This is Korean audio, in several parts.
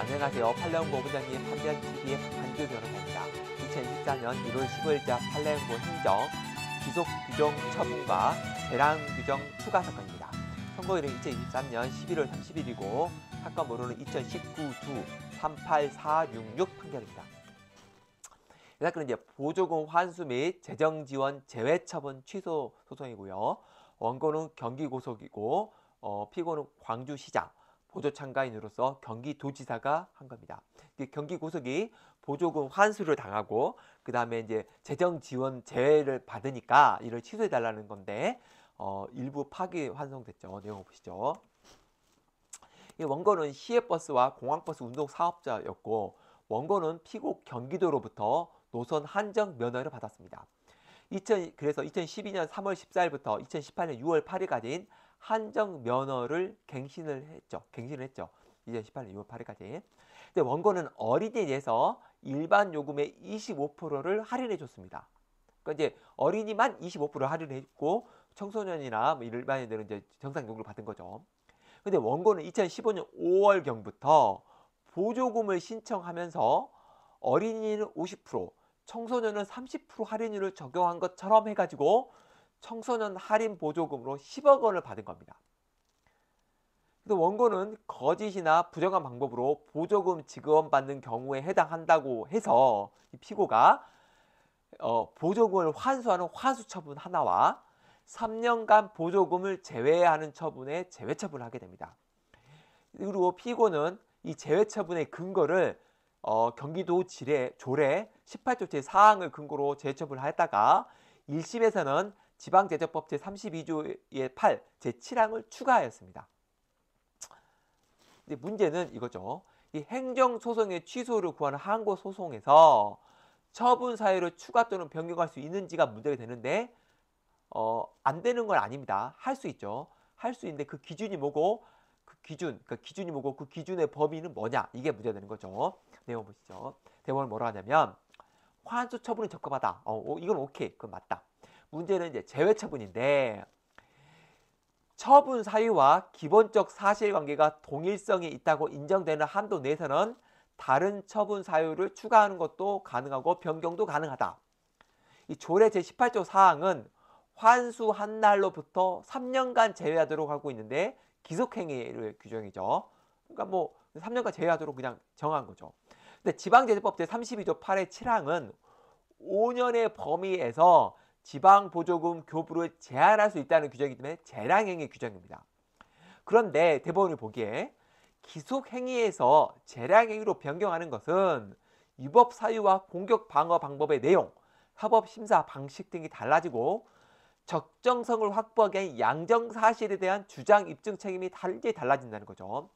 안녕하세요. 팔레온고 부장님 판별TV의 박한규 변호사입니다. 2 0 1 4년 1월 15일자 팔레온고 행정 기속규정 처분과 재량규정 추가 사건입니다. 선고일은 2023년 11월 30일이고 사건 번호는 2019주 38466 판결입니다. 이 사건은 이제 보조금 환수 및 재정지원 제외처분 취소 소송이고요. 원고는 경기고속이고 어, 피고는 광주시장, 보조 참가인으로서 경기도지사가 한 겁니다. 경기 고속이 보조금 환수를 당하고 그 다음에 이제 재정 지원 제외를 받으니까 이를 취소해 달라는 건데 어, 일부 파기 환송됐죠. 내용 보시죠. 이 원고는 시외버스와 공항버스 운동 사업자였고 원고는 피고 경기도로부터 노선 한정 면허를 받았습니다. 2000, 그래서 2012년 3월 14일부터 2018년 6월 8일까지인 한정 면허를 갱신을 했죠. 갱신을 했죠. 2018년 6월 8일까지. 근데 원고는 어린이에서 일반 요금의 25%를 할인해 줬습니다. 그러니까 이제 어린이만 25% 할인했고 청소년이나 뭐 일반인들은 이제 정상 요금을 받은 거죠. 근데 원고는 2015년 5월경부터 보조금을 신청하면서 어린이는 50%, 청소년은 30% 할인율을 적용한 것처럼 해가지고 청소년 할인 보조금으로 10억 원을 받은 겁니다. 원고는 거짓이나 부정한 방법으로 보조금 지급받는 경우에 해당한다고 해서 피고가 어, 보조금을 환수하는 환수 처분 하나와 3년간 보조금을 제외하는 처분에 제외 처분을 하게 됩니다. 그리고 피고는 이 제외 처분의 근거를 어, 경기도 지뢰, 조례 18조 제4항을 근거로 제외 처분을 하다가 1심에서는 지방제재법 제32조의 8, 제7항을 추가하였습니다. 이제 문제는 이거죠. 이 행정소송의 취소를 구하는 항고 소송에서 처분 사유로 추가 또는 변경할 수 있는지가 문제가 되는데 어, 안 되는 건 아닙니다. 할 수 있죠. 할 수 있는데 그 기준이 뭐고 그 기준, 그 기준이 뭐고 그 기준의 범위는 뭐냐 이게 문제가 되는 거죠. 내용 보시죠. 대법원 뭐라 하냐면 환수 처분이 적합하다. 어, 어 이건 오케이. 그건 맞다. 문제는 이제 제외 처분인데 처분 사유와 기본적 사실관계가 동일성이 있다고 인정되는 한도 내에서는 다른 처분 사유를 추가하는 것도 가능하고 변경도 가능하다. 이 조례 제18조 사항은 환수 한 날로부터 3년간 제외하도록 하고 있는데 기속행위를 규정이죠. 그러니까 뭐 3년간 제외하도록 그냥 정한 거죠. 근데 지방제재법 제32조 8의 7항은 5년의 범위에서 지방보조금 교부를 제한할 수 있다는 규정이기 때문에 재량행위 규정입니다. 그런데 대법원이 보기에 기속행위에서 재량행위로 변경하는 것은 위법 사유와 공격 방어 방법의 내용, 사법 심사 방식 등이 달라지고 적정성을 확보하기엔 양정 사실에 대한 주장 입증 책임이 달리 달라진다는 거죠.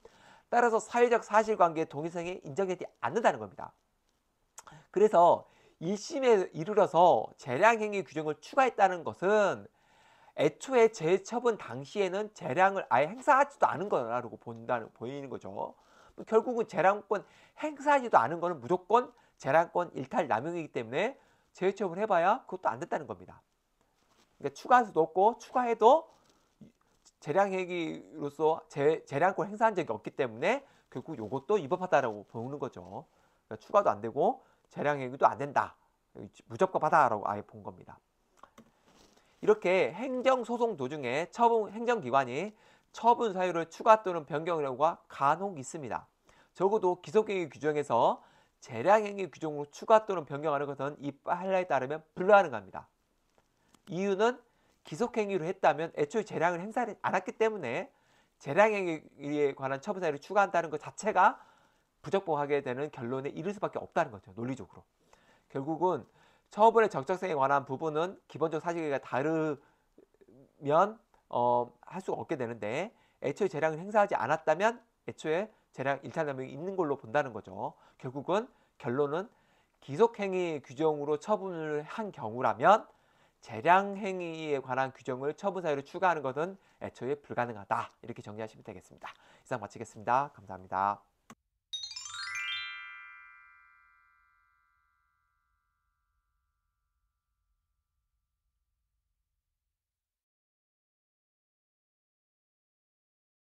따라서 사회적 사실관계의 동의성이 인정되지 않는다는 겁니다. 그래서 1심에 이르러서 재량행위 규정을 추가했다는 것은 애초에 재처분 당시에는 재량을 아예 행사하지도 않은 거라고 본다는 보이는 거죠. 뭐 결국은 재량권 행사하지도 않은 거는 무조건 재량권 일탈 남용이기 때문에 재처분 해봐야 그것도 안됐다는 겁니다. 그러니까 추가할 수도 없고 추가해도 재량행위로서 재, 량권 행사한 적이 없기 때문에 결국 이것도 위법하다고 보는 거죠. 그러니까 추가도 안 되고 재량 행위도안 된다. 무조건 받아라고 아예 본 겁니다. 이렇게 행정소송 도중에 처분 행정기관이 처분 사유를 추가 또는 변경 의뢰가 간혹 있습니다. 적어도 기소행위 규정에서 재량행위 규정으로 추가 또는 변경하는 것은 이 판례에 따르면 불가능합니다. 이유는 기속행위로 했다면 애초에 재량을 행사를 않았기 때문에 재량행위에 관한 처분 사유를 추가한다는 것 자체가 부적복하게 되는 결론에 이를 수밖에 없다는 거죠. 논리적으로. 결국은 처벌의 적정성에 관한 부분은 기본적 사실과 다르면 어, 할 수가 없게 되는데 애초에 재량을 행사하지 않았다면 애초에 재량 일탈남용이 있는 걸로 본다는 거죠. 결국은 결론은 기속행위 규정으로 처분을 한 경우라면 재량행위에 관한 규정을 처분 사유로 추가하는 것은 애초에 불가능하다. 이렇게 정리하시면 되겠습니다. 이상 마치겠습니다. 감사합니다.